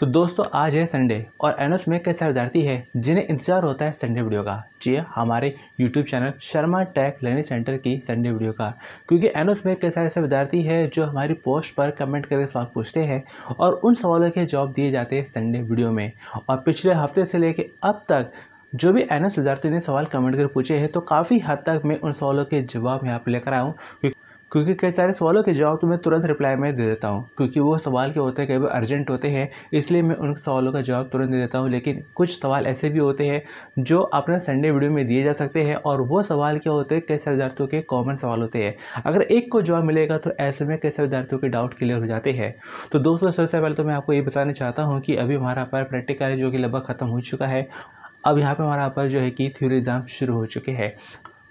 तो दोस्तों आज है संडे और एन में सारे विद्यार्थी है जिन्हें इंतजार होता है संडे वीडियो का जी हाँ, हमारे YouTube channel Sharma tag learning centre की संडे वीडियो का क्योंकि एन में सारे ऐसे विद्यार्थी है जो हमारी पोस्ट पर कमेंट करके सवाल पूछते हैं और उन सवालों के जवाब दिए जाते हैं संडे वीडियो में और पिछले हफ्ते से लेकर अब तक जो भी एन एस विद्यार्थी ने सवाल कमेंट कर पूछे हैं तो काफ़ी हद तक मैं उन सवालों के जवाब यहाँ पर लेकर आया हूँ क्योंकि कई सारे सवालों के जवाब तो मैं तुरंत रिप्लाई में दे देता हूँ क्योंकि वो सवाल क्या होते हैं कई बार अर्जेंट होते हैं इसलिए मैं उन सवालों का जवाब तुरंत दे देता हूँ लेकिन कुछ सवाल ऐसे भी होते हैं जो अपने संडे वीडियो में दिए जा सकते हैं और वो सवाल क्या होते हैं कैसे विद्यार्थियों के कॉमन सवाल होते हैं अगर एक को जवाब मिलेगा तो ऐसे में कैसे विद्यार्थियों के डाउट क्लियर हो जाते हैं तो दोस्तों सबसे पहले तो मैं आपको ये बताना चाहता हूँ कि अभी हमारा पर प्रैक्टिकल जो कि लगभग ख़त्म हो चुका है अब यहाँ पे हमारा यहाँ पर जो है कि थ्योरी एग्ज़ाम शुरू हो चुके हैं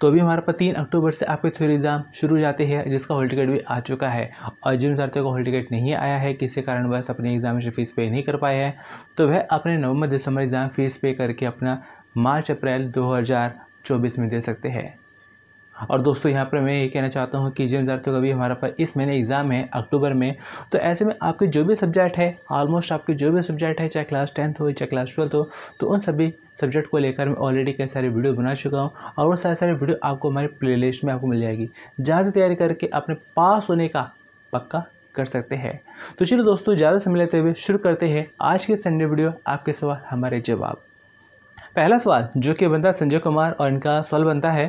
तो अभी हमारे पास तीन अक्टूबर से आपके थ्योरी एग्ज़ाम शुरू हो जाते हैं जिसका हॉल टिकट भी आ चुका है और जिन विद्यार्थियों का हॉल टिकट नहीं आया है किसी कारण बस अपने एग्जामिनेशन फ़ीस पे नहीं कर पाए हैं तो वह अपने नवंबर दिसंबर एग्ज़ाम फ़ीस पे करके अपना मार्च अप्रैल दो में दे सकते हैं और दोस्तों यहाँ पर मैं ये कहना चाहता हूँ कि जिन विद्यार्थियों का भी हमारे पास इस महीने एग्ज़ाम है अक्टूबर में तो ऐसे में आपके जो भी सब्जेक्ट है ऑलमोस्ट आपके जो भी सब्जेक्ट है चाहे क्लास टेंथ हो चाहे क्लास ट्वेल्थ हो तो उन सभी सब्जेक्ट को लेकर मैं ऑलरेडी कई सारे वीडियो बना चुका हूँ और वो सारे सारे वीडियो आपको हमारे प्ले में आपको मिल जाएगी जहाँ से तैयारी करके अपने पास होने का पक्का कर सकते हैं तो चलो दोस्तों ज़्यादा समय लेते हुए शुरू करते हैं आज के संडे वीडियो आपके सवाल हमारे जवाब पहला सवाल जो कि बनता संजय कुमार और इनका सवाल बनता है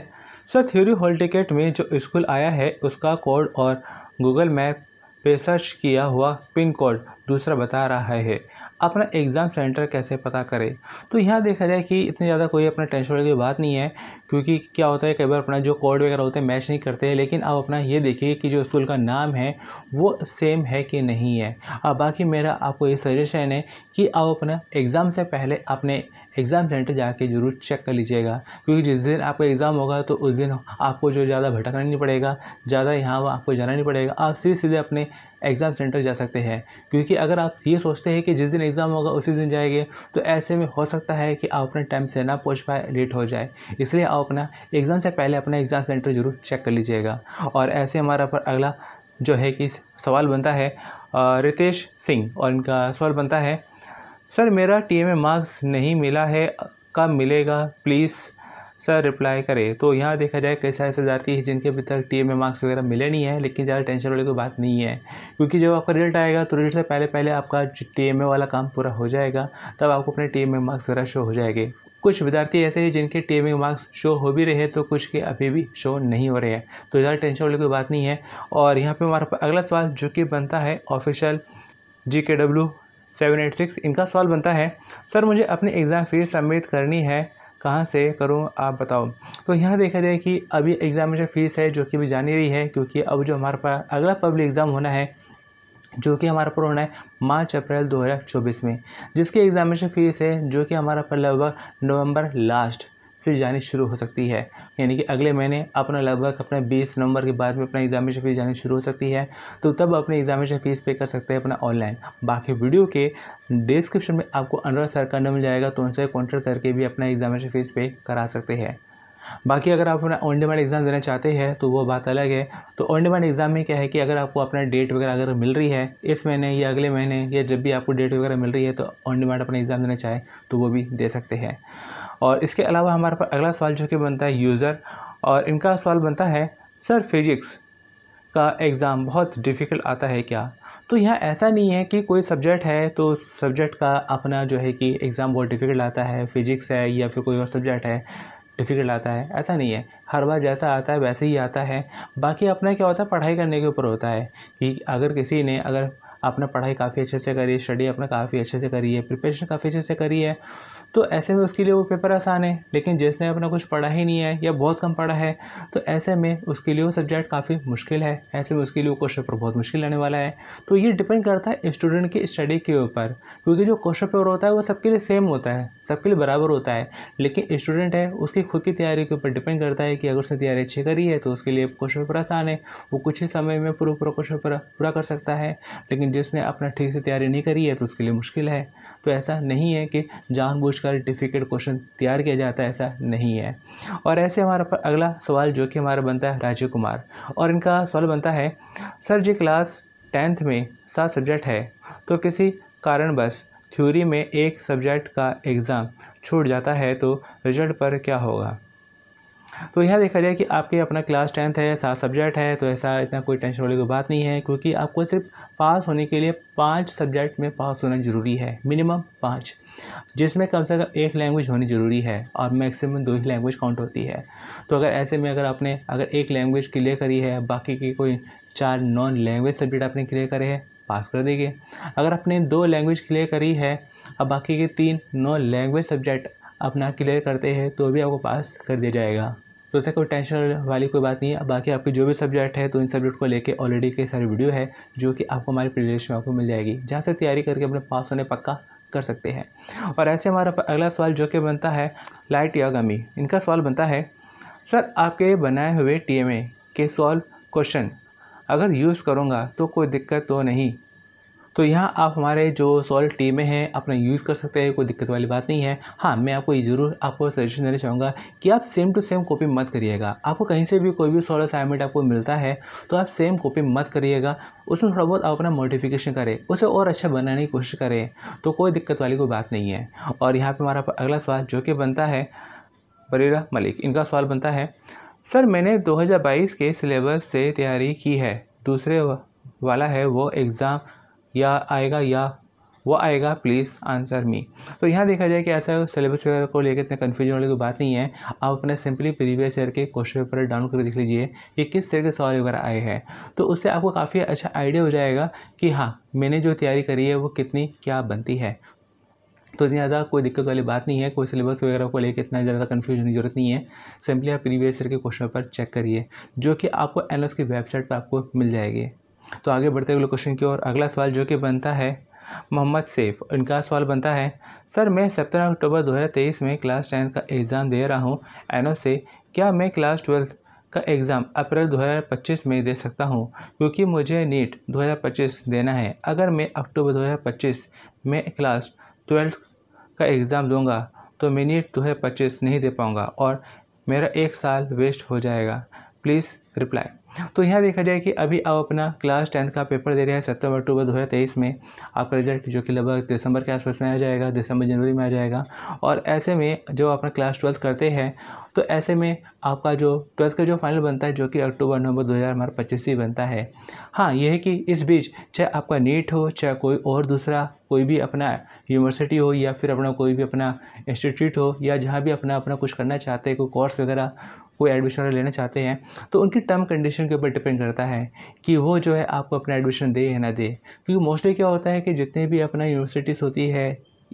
सर थ्योरी हॉल टिकेट में जो स्कूल आया है उसका कोड और गूगल मैप पे सर्च किया हुआ पिन कोड दूसरा बता रहा है अपना एग्ज़ाम सेंटर कैसे पता करें तो यहाँ देखा जाए कि इतने ज़्यादा कोई अपना टेंशन वाली बात नहीं है क्योंकि क्या होता है कई बार अपना जो कोड वगैरह होते हैं मैच नहीं करते हैं लेकिन आप अपना ये देखिए कि जो स्कूल का नाम है वो सेम है कि नहीं है और बाकी मेरा आपको ये सजेशन है कि आप अपना एग्ज़ाम से पहले अपने एग्ज़ाम सेंटर जाके ज़रूर चेक कर लीजिएगा क्योंकि जिस दिन आपका एग्ज़ाम होगा तो उस दिन आपको जो ज़्यादा भटकना नहीं पड़ेगा ज़्यादा यहाँ आपको जाना नहीं पड़ेगा आप सीधे सीधे अपने एग्ज़ाम सेंटर जा सकते हैं क्योंकि अगर आप ये सोचते हैं कि जिस दिन एग्ज़ाम होगा उसी दिन जाएंगे तो ऐसे में हो सकता है कि आप अपने टाइम से ना पहुँच पाए लेट हो जाए इसलिए आप अपना एग्ज़ाम से पहले अपना एग्ज़ाम सेंटर ज़रूर चेक कर लीजिएगा और ऐसे हमारा पर अगला जो है कि सवाल बनता है रितेश सिंह और इनका सवाल बनता है सर मेरा टी टीएमए मार्क्स नहीं मिला है कब मिलेगा प्लीज़ सर रिप्लाई करें तो यहाँ देखा जाए कैसे ऐसे जाती है जिनके अभी तक टी एम मार्क्स वगैरह मिले नहीं है लेकिन ज़्यादा टेंशन वाली कोई तो बात नहीं है क्योंकि जब आपका रिजल्ट आएगा तो रिजल्ट से पहले पहले आपका टी एम वाला काम पूरा हो जाएगा तब आपको अपने टी एम मार्क्स वगैरह शो हो जाएंगे कुछ विद्यार्थी ऐसे हैं जिनके टी एम मार्क्स शो हो भी रहे तो कुछ के अभी भी शो नहीं हो रहे हैं तो ज़्यादा टेंशन वाली कोई बात नहीं है और यहाँ पर हमारा अगला सवाल जो कि बनता है ऑफिशियल जी के डब्ल्यू सेवन एट सिक्स इनका सवाल बनता है सर मुझे अपनी एग्ज़ाम फ़ीस सबमिट करनी है कहाँ से करूँ आप बताओ तो यहाँ देखा जाए कि अभी एग्ज़ामिनेशन फ़ीस है जो कि अभी जानी रही है क्योंकि अब जो हमारे पास अगला पब्लिक एग्ज़ाम होना है जो कि हमारा पर होना है मार्च अप्रैल 2024 में जिसकी एग्ज़ामिनेशन फ़ीस है जो कि हमारा पर लगभग नवंबर लास्ट फिर जानी शुरू हो सकती है यानी कि अगले महीने अपना लगभग अपने बीस नवंबर के बाद में अपना एग्जामिनेशन फीस जानी शुरू हो सकती है तो तब अपनी एग्जामिनेशन फीस पे कर सकते हैं अपना ऑनलाइन बाकी वीडियो के डिस्क्रिप्शन में आपको अनुराग सर का मिल जाएगा तो उनसे कॉन्टैक्ट करके भी अपना एग्जामिनेशन फीस पे करा सकते हैं बाकी अगर आप अपना ऑन डिमांड एग्ज़ाम देना चाहते हैं तो वो बात अलग है तो ऑन डिमांड एग्ज़ाम में क्या है कि अगर आपको अपना डेट वगैरह अगर मिल रही है इस महीने या अगले महीने या जब भी आपको डेट वगैरह मिल रही है तो ऑन डिमांड अपना एग्ज़ाम देना चाहे तो वो भी दे सकते हैं और इसके अलावा हमारे पास अगला सवाल जो कि बनता है यूज़र और इनका सवाल बनता है सर फिजिक्स का एग्ज़ाम बहुत डिफ़िकल्ट आता है क्या तो यहाँ ऐसा नहीं है कि कोई सब्जेक्ट है तो सब्जेक्ट का अपना जो है कि एग्ज़ाम बहुत डिफ़िकल्ट आता है फिजिक्स है या फिर कोई और सब्जेक्ट है डिफ़िकल्ट आता है ऐसा नहीं है हर बार जैसा आता है वैसे ही आता है बाकी अपना क्या होता है पढ़ाई करने के ऊपर होता है कि अगर किसी ने अगर आपने पढ़ाई काफ़ी अच्छे से करी है स्टडी अपना काफ़ी अच्छे से करी है प्रिपरेशन काफ़ी अच्छे से करी है तो ऐसे में उसके लिए वो पेपर आसान है लेकिन जिसने अपना कुछ पढ़ा ही नहीं है या बहुत कम पढ़ा है तो ऐसे में उसके लिए वो सब्जेक्ट काफ़ी मुश्किल है ऐसे में उसके लिए वो क्वेश्चन पेपर बहुत मुश्किल आने वाला है तो ये डिपेंड करता है स्टूडेंट की स्टडी के ऊपर क्योंकि जो क्वेश्चन पेपर होता है वो सबके लिए सेम होता है सबके लिए बराबर होता है लेकिन स्टूडेंट है उसकी खुद की तैयारी के ऊपर डिपेंड करता है कि अगर उसने तैयारी अच्छी करी है तो उसके लिए क्वेश्चन पेपर आसान है वो कुछ ही समय में पूरा पूरा क्वेश्चन पेपर पूरा कर सकता है लेकिन जिसने अपना ठीक से तैयारी नहीं करी है तो उसके लिए मुश्किल है तो ऐसा नहीं है कि जानबूझ कर डिफ़िकल्ट क्वेश्चन तैयार किया जाता है ऐसा नहीं है और ऐसे हमारा अगला सवाल जो कि हमारा बनता है राजीव कुमार और इनका सवाल बनता है सर जी क्लास टेंथ में सात सब्जेक्ट है तो किसी कारणवश थ्योरी में एक सब्जेक्ट का एग्ज़ाम छूट जाता है तो रिजल्ट पर क्या होगा तो यह देखा जाए कि आपके अपना क्लास टेंथ है सात सब्जेक्ट है तो ऐसा इतना कोई टेंशन वाली कोई बात नहीं है क्योंकि आपको सिर्फ पास होने के लिए पाँच सब्जेक्ट में पास होना ज़रूरी है मिनिमम पाँच जिसमें कम से कम एक लैंग्वेज होनी ज़रूरी है और मैक्सिमम दो ही लैंग्वेज काउंट होती है तो अगर ऐसे में अगर आपने अगर एक लैंग्वेज क्लियर करी है बाकी की कोई चार नॉन लैंग्वेज सब्जेक्ट आपने क्लियर करे हैं पास कर देंगे अगर आपने दो लैंग्वेज क्लियर करी है अब बाकी के तीन नॉन लैंग्वेज सब्जेक्ट अपना क्लियर करते हैं तो भी आपको पास कर दिया जाएगा तो तक कोई टेंशन वाली कोई बात नहीं है बाकी आपके जो भी सब्जेक्ट है तो इन सब्जेक्ट को लेके ऑलरेडी कई सारी वीडियो है जो कि आपको हमारे प्लेलिस्ट में आपको मिल जाएगी जहाँ से तैयारी करके अपने पास होने पक्का कर सकते हैं और ऐसे हमारा अगला सवाल जो कि बनता है लाइट या गमी इनका सवाल बनता है सर आपके बनाए हुए टी के सॉल्व क्वेश्चन अगर यूज़ करूँगा तो कोई दिक्कत तो नहीं तो यहाँ आप हमारे जो सॉल्ट टीमें हैं अपना यूज़ कर सकते हैं कोई दिक्कत वाली बात नहीं है हाँ मैं आपको ये ज़रूर आपको सजेशन देना चाहूँगा कि आप सेम टू सेम कॉपी मत करिएगा आपको कहीं से भी कोई भी सॉल्ट असाइनमेंट आपको मिलता है तो आप सेम कॉपी मत करिएगा उसमें थोड़ा बहुत आप अपना मॉडिफिकेशन करें उसे और अच्छा बनाने की कोशिश करें तो कोई दिक्कत वाली कोई बात नहीं है और यहाँ पर हमारा अगला सवाल जो कि बनता है बरीरा मलिक इनका सवाल बनता है सर मैंने 2022 के सिलेबस से तैयारी की है दूसरे वाला है वो एग्ज़ाम या आएगा या वो आएगा प्लीज़ आंसर मी तो यहाँ देखा जाए कि ऐसा सिलेबस वगैरह को लेकर इतना कन्फ्यूजन वाली कोई बात नहीं है आप अपने सिंपली प्रीवियस ईयर के क्वेश्चन पेपर डाउनलोड करके देख लीजिए कि किस तरह के सवाल वगैरह आए हैं तो उससे आपको काफ़ी अच्छा आइडिया हो जाएगा कि हाँ मैंने जो तैयारी करी है वो कितनी क्या बनती है तो इतनी ज़्यादा कोई दिक्कत वाली बात नहीं है कोई सिलेबस वगैरह को लेकर इतना ज़्यादा कन्फ्यूजन की जरूरत नहीं है सिंपली आप प्रीवियस ईयर के क्वेश्चन पेपर चेक करिए जो कि आपको एन की वेबसाइट पर आपको मिल जाएगी तो आगे बढ़ते अगले क्वेश्चन की ओर अगला सवाल जो कि बनता है मोहम्मद सेफ़ इनका सवाल बनता है सर मैं सत्रह अक्टूबर 2023 में क्लास टेंथ का एग्ज़ाम दे रहा हूँ एनो से क्या मैं क्लास ट्वेल्थ का एग्ज़ाम अप्रैल 2025 में दे सकता हूँ क्योंकि मुझे नीट 2025 देना है अगर मैं अक्टूबर 2025 में क्लास ट्वेल्थ का एग्ज़ाम दूंगा तो मैं नीट 2025 नहीं दे पाऊँगा और मेरा एक साल वेस्ट हो जाएगा प्लीज़ रिप्लाई तो यहाँ देखा जाए कि अभी आप अपना क्लास टेंथ का पेपर दे रहे हैं सितंबर अक्टूबर दो में आपका रिजल्ट जो कि लगभग दिसंबर के आसपास में आ जाएगा दिसंबर जनवरी में आ जाएगा और ऐसे में जो अपना क्लास ट्वेल्थ करते हैं तो ऐसे में आपका जो ट्वेल्थ का जो फाइनल बनता है जो कि अक्टूबर नवंबर दो हज़ार पच्चीस ही बनता है हाँ यह है कि इस बीच चाहे आपका नीट हो चाहे कोई और दूसरा कोई भी अपना यूनिवर्सिटी हो या फिर अपना कोई भी अपना इंस्टीट्यूट हो या जहाँ भी अपना अपना कुछ करना चाहते हैं कोई कोर्स वगैरह कोई एडमिशन लेना चाहते हैं तो उनकी टर्म कंडीशन के ऊपर डिपेंड करता है कि वो जो है आपको अपना एडमिशन दे या ना दे क्योंकि मोस्टली क्या होता है कि जितने भी अपना यूनिवर्सिटीज़ होती है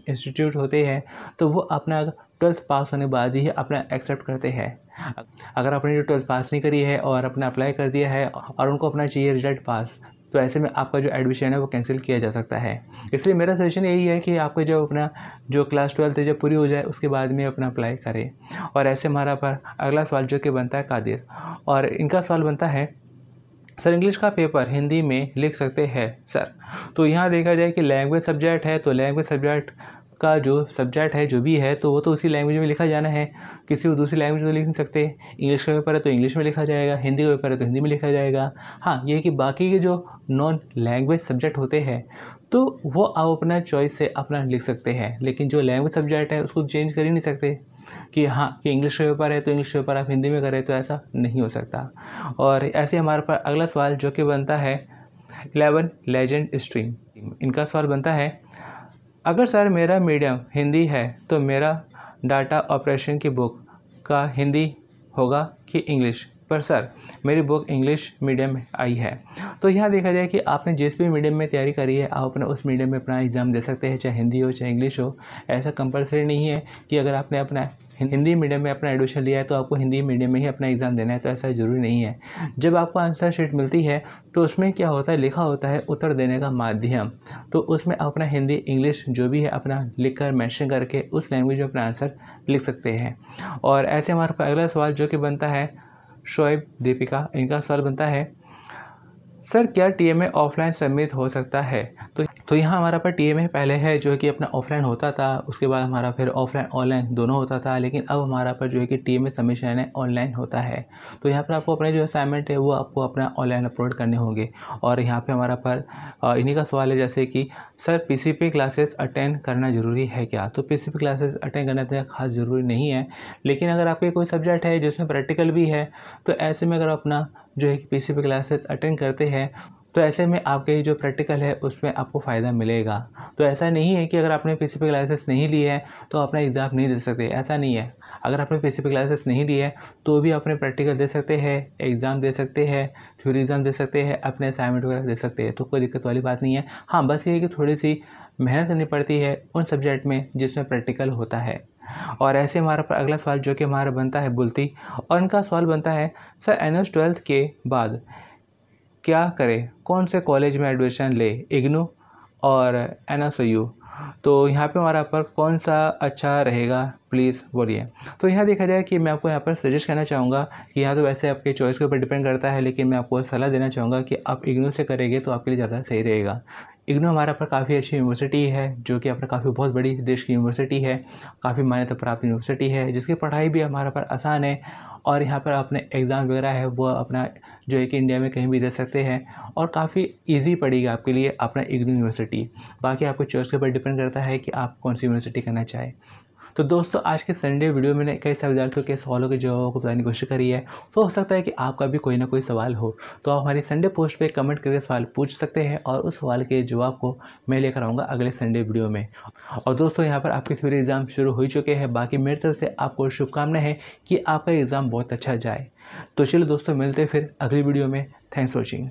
इंस्टीट्यूट होते हैं तो वो अपना ट्वेल्थ पास होने के बाद ही अपना एक्सेप्ट करते हैं अगर आपने जो ट्वेल्थ पास नहीं करी है और अपने अप्लाई कर दिया है और उनको अपना चाहिए रिजल्ट पास तो ऐसे में आपका जो एडमिशन है वो कैंसिल किया जा सकता है इसलिए मेरा सजेशन यही है कि आपका जो अपना जो क्लास ट्वेल्थ है जब पूरी हो जाए उसके बाद में अपना अप्लाई करें और ऐसे हमारा पर अगला सवाल जो कि बनता है कादिर और इनका सवाल बनता है सर इंग्लिश का पेपर हिंदी में लिख सकते हैं सर तो यहाँ देखा जाए कि लैंग्वेज सब्जेक्ट है तो लैंग्वेज सब्जेक्ट का जो सब्जेक्ट है जो भी है तो वो तो उसी लैंग्वेज में लिखा जाना है किसी दूसरी लैंग्वेज में लिख नहीं सकते इंग्लिश का पेपर है तो इंग्लिश में लिखा जाएगा हिंदी का पेपर है तो हिंदी में लिखा जाएगा हाँ ये कि बाकी के जो नॉन लैंग्वेज सब्जेक्ट होते हैं तो वो आप अपना चॉइस से अपना लिख सकते हैं लेकिन जो लैंग्वेज सब्जेक्ट है उसको चेंज कर ही नहीं सकते कि हाँ कि इंग्लिश का पेपर है तो इंग्लिश का पेपर आप हिंदी में करें तो ऐसा नहीं हो सकता और ऐसे हमारे पास अगला सवाल जो कि बनता है एलेवन लेजेंड स्ट्रीम इनका सवाल बनता है अगर सर मेरा मीडियम हिंदी है तो मेरा डाटा ऑपरेशन की बुक का हिंदी होगा कि इंग्लिश पर सर मेरी बुक इंग्लिश मीडियम में आई है तो यहाँ देखा जाए कि आपने जिस भी मीडियम में तैयारी करी है आप अपने उस मीडियम में अपना एग्ज़ाम दे सकते हैं चाहे हिंदी हो चाहे इंग्लिश हो ऐसा कंपलसरी नहीं है कि अगर आपने अपना हिंदी मीडियम में अपना एडमिशन लिया है तो आपको हिंदी मीडियम में ही अपना एग्ज़ाम देना है तो ऐसा ज़रूरी नहीं है जब आपको आंसर शीट मिलती है तो उसमें क्या होता है लिखा होता है उत्तर देने का माध्यम तो उसमें अपना हिंदी इंग्लिश जो भी है अपना लिख कर मैंशन करके उस लैंग्वेज में अपना आंसर लिख सकते हैं और ऐसे हमारे अगला सवाल जो कि बनता है शोएब दीपिका इनका सवाल बनता है सर क्या टीएमए ऑफलाइन सबमिट हो सकता है तो तो यहाँ हमारा पर टी पहले है जो है कि अपना ऑफलाइन होता था उसके बाद हमारा फिर ऑफलाइन ऑनलाइन दोनों होता था लेकिन अब हमारा पर जो है कि टी एम सबमिशन है ऑनलाइन होता है तो यहाँ पर आपको अपने जो असाइनमेंट है वो आपको अपना ऑनलाइन अपलोड करने होंगे और यहाँ पर हमारा पर इन्हीं का सवाल है जैसे कि सर पी क्लासेस अटेंड करना ज़रूरी है क्या तो पी क्लासेस अटेंड करना तो खास ज़रूरी नहीं है लेकिन अगर आपके कोई सब्जेक्ट है जिसमें प्रैक्टिकल भी है तो ऐसे में अगर अपना जो है कि पी क्लासेस अटेंड करते हैं तो ऐसे में आपके जो प्रैक्टिकल है उसमें आपको फ़ायदा मिलेगा तो ऐसा नहीं है कि अगर आपने पेसिफिक क्लासेस नहीं लिए है तो अपना एग्ज़ाम नहीं दे सकते ऐसा नहीं है अगर आपने पेसिफिक क्लासेस नहीं लिए है तो भी अपने प्रैक्टिकल दे सकते हैं एग्ज़ाम दे सकते हैं थ्योरी एग्ज़ाम दे सकते हैं अपने असाइनमेंट वगैरह दे सकते हैं तो कोई दिक्कत वाली बात नहीं है हाँ बस ये है कि थोड़ी सी मेहनत करनी पड़ती है उन सब्जेक्ट में जिसमें प्रैक्टिकल होता है और ऐसे हमारा अगला सवाल जो कि हमारा बनता है बुलती और इनका सवाल बनता है सर एन एस ट्वेल्थ के बाद क्या करे कौन से कॉलेज में एडमिशन ले इग्नू और एन एस यू तो यहाँ पे हमारा पर कौन सा अच्छा रहेगा प्लीज़ बोलिए तो यहाँ देखा जाए कि मैं आपको यहाँ पर सजेस्ट करना चाहूँगा कि यहाँ तो वैसे आपके चॉइस के ऊपर डिपेंड करता है लेकिन मैं आपको सलाह देना चाहूँगा कि आप इग्नू से करेंगे तो आपके लिए ज़्यादा सही रहेगा इग्नू हमारे पर काफ़ी अच्छी यूनिवर्सिटी है जो कि अपने काफ़ी बहुत बड़ी देश की यूनिवर्सिटी है काफ़ी मान्यता प्राप्त यूनिवर्सिटी है जिसकी पढ़ाई भी हमारे पर आसान है और यहाँ पर अपने एग्ज़ाम वगैरह है वो अपना जो है कि इंडिया में कहीं भी दे सकते हैं और काफ़ी इजी पड़ेगी आपके लिए अपना इग्नू यूनिवर्सिटी बाकी आपको चॉइस के ऊपर डिपेंड करता है कि आप कौन सी यूनिवर्सिटी करना चाहें तो दोस्तों आज के संडे वीडियो में कई सारे विद्यार्थियों के सवालों के जवाबों को बताने की कोशिश करी है तो हो सकता है कि आपका भी कोई ना कोई सवाल हो तो आप हमारी संडे पोस्ट पर कमेंट करके सवाल पूछ सकते हैं और उस सवाल के जवाब को मैं लेकर आऊँगा अगले संडे वीडियो में और दोस्तों यहाँ पर आपके थ्योरी एग्ज़ाम शुरू हो चुके हैं बाकी मेरी तरफ से आपको शुभकामनाएं हैं कि आपका एग्ज़ाम बहुत अच्छा जाए तो चलो दोस्तों मिलते हैं फिर अगली वीडियो में थैंक्स वॉचिंग